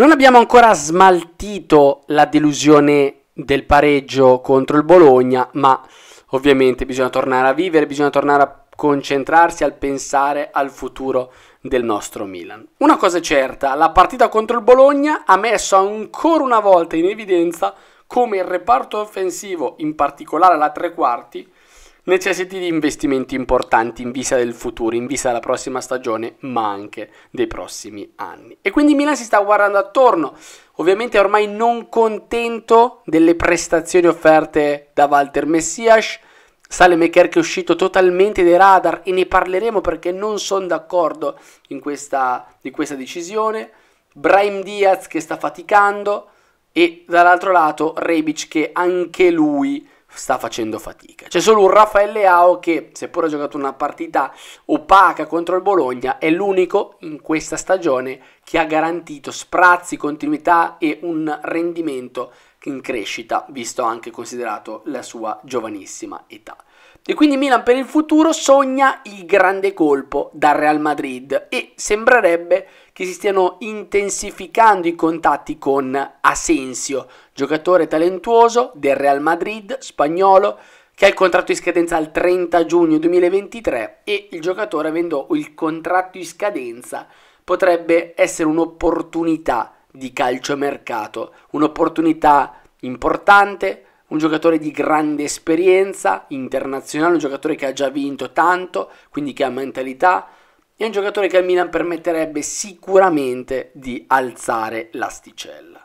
Non abbiamo ancora smaltito la delusione del pareggio contro il Bologna, ma ovviamente bisogna tornare a vivere, bisogna tornare a concentrarsi al pensare al futuro del nostro Milan. Una cosa è certa, la partita contro il Bologna ha messo ancora una volta in evidenza come il reparto offensivo, in particolare la tre quarti, necessiti di investimenti importanti in vista del futuro, in vista della prossima stagione, ma anche dei prossimi anni. E quindi Milan si sta guardando attorno, ovviamente ormai non contento delle prestazioni offerte da Walter Messias, Sale Salemaker che è uscito totalmente dai radar e ne parleremo perché non sono d'accordo in questa, di questa decisione, Brahim Diaz che sta faticando e dall'altro lato Rebic che anche lui sta facendo fatica. C'è solo un Raffaele Ao che, seppur ha giocato una partita opaca contro il Bologna, è l'unico in questa stagione che ha garantito sprazzi, continuità e un rendimento in crescita, visto anche considerato la sua giovanissima età. E quindi Milan per il futuro sogna il grande colpo dal Real Madrid e sembrerebbe che si stiano intensificando i contatti con Asensio, giocatore talentuoso del Real Madrid spagnolo che ha il contratto in scadenza al 30 giugno 2023 e il giocatore avendo il contratto in scadenza potrebbe essere un'opportunità di calciomercato, un'opportunità importante, un giocatore di grande esperienza internazionale, un giocatore che ha già vinto tanto, quindi che ha mentalità, e un giocatore che al Milan permetterebbe sicuramente di alzare l'asticella.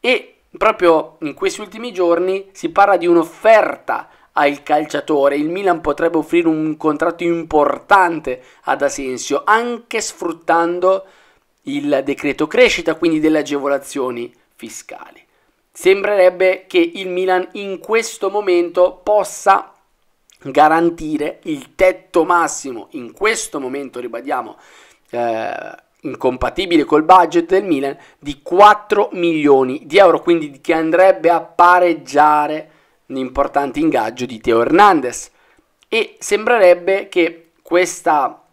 E proprio in questi ultimi giorni si parla di un'offerta al calciatore, il Milan potrebbe offrire un contratto importante ad Asensio, anche sfruttando il decreto crescita, quindi delle agevolazioni fiscali. Sembrerebbe che il Milan in questo momento possa garantire il tetto massimo, in questo momento ribadiamo eh, incompatibile col budget del Milan, di 4 milioni di euro, quindi che andrebbe a pareggiare l'importante ingaggio di Teo Hernandez. E sembrerebbe che questa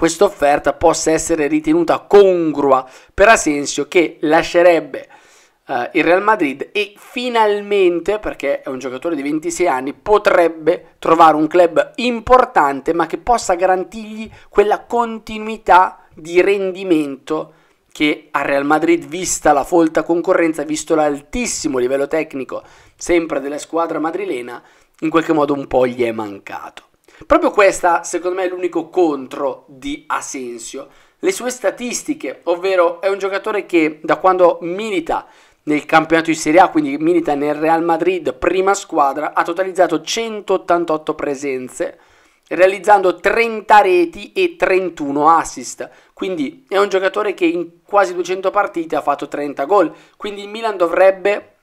questa offerta possa essere ritenuta congrua per Asensio che lascerebbe eh, il Real Madrid e finalmente, perché è un giocatore di 26 anni, potrebbe trovare un club importante ma che possa garantirgli quella continuità di rendimento che a Real Madrid, vista la folta concorrenza, visto l'altissimo livello tecnico sempre della squadra madrilena, in qualche modo un po' gli è mancato. Proprio questa, secondo me, è l'unico contro di Asensio. Le sue statistiche, ovvero è un giocatore che da quando milita nel campionato di Serie A, quindi milita nel Real Madrid, prima squadra, ha totalizzato 188 presenze, realizzando 30 reti e 31 assist. Quindi è un giocatore che in quasi 200 partite ha fatto 30 gol. Quindi il Milan dovrebbe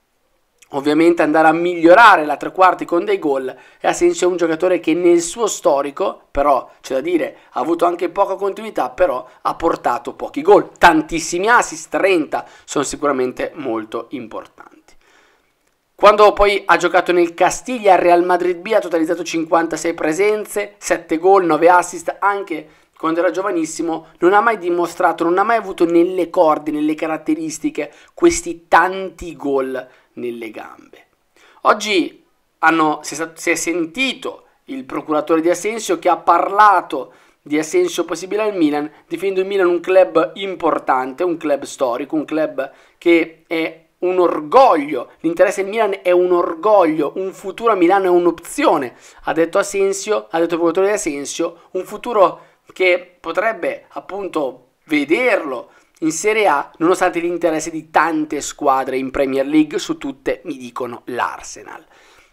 ovviamente andare a migliorare la tre quarti con dei gol e Asensio è un giocatore che nel suo storico però c'è da dire ha avuto anche poca continuità però ha portato pochi gol tantissimi assist 30 sono sicuramente molto importanti quando poi ha giocato nel Castiglia al Real Madrid B ha totalizzato 56 presenze 7 gol 9 assist anche quando era giovanissimo, non ha mai dimostrato, non ha mai avuto nelle corde, nelle caratteristiche, questi tanti gol nelle gambe. Oggi hanno, si, è, sentito il procuratore di Asensio che ha parlato di Asensio possibile al Milan, definendo il Milan un club importante, un club storico, un club che è un orgoglio, l'interesse del Milan è un orgoglio, un futuro a Milano è un'opzione, ha detto Asensio, ha detto il procuratore di Asensio, un futuro che potrebbe appunto vederlo in Serie A, nonostante l'interesse di tante squadre in Premier League, su tutte mi dicono l'Arsenal.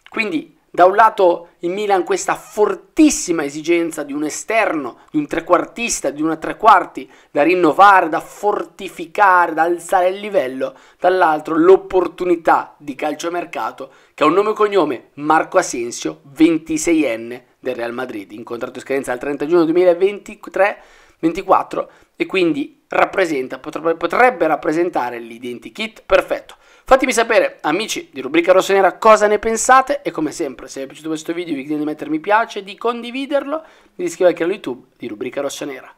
Quindi, da un lato il Milan questa fortissima esigenza di un esterno, di un trequartista, di una trequarti da rinnovare, da fortificare, da alzare il livello, dall'altro l'opportunità di calciomercato che ha un nome e cognome Marco Asensio, 26enne del Real Madrid, in contratto di scadenza al 30 giugno 2023 24 e quindi rappresenta, potrebbe, potrebbe rappresentare l'identikit perfetto. Fatemi sapere, amici di Rubrica Rossonera, cosa ne pensate e come sempre, se vi è piaciuto questo video vi chiedo di mettere mi piace, di condividerlo, di iscrivervi al canale YouTube di Rubrica Rossonera.